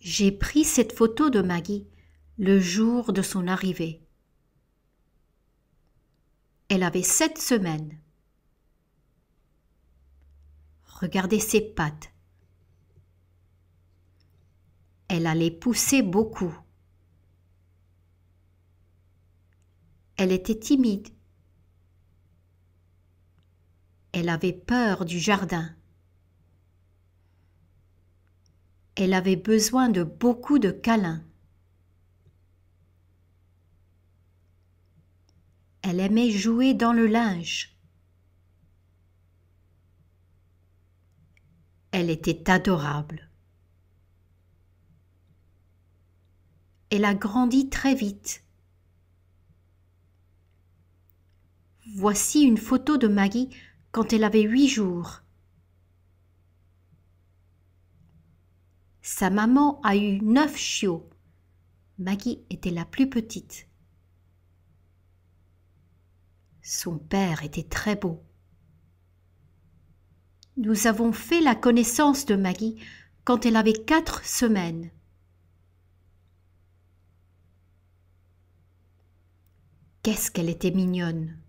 J'ai pris cette photo de Maggie le jour de son arrivée. Elle avait sept semaines. Regardez ses pattes. Elle allait pousser beaucoup. Elle était timide. Elle avait peur du jardin. elle avait besoin de beaucoup de câlins. Elle aimait jouer dans le linge. Elle était adorable. Elle a grandi très vite. Voici une photo de Maggie quand elle avait huit jours. Sa maman a eu neuf chiots. Maggie était la plus petite. Son père était très beau. Nous avons fait la connaissance de Maggie quand elle avait quatre semaines. Qu'est-ce qu'elle était mignonne.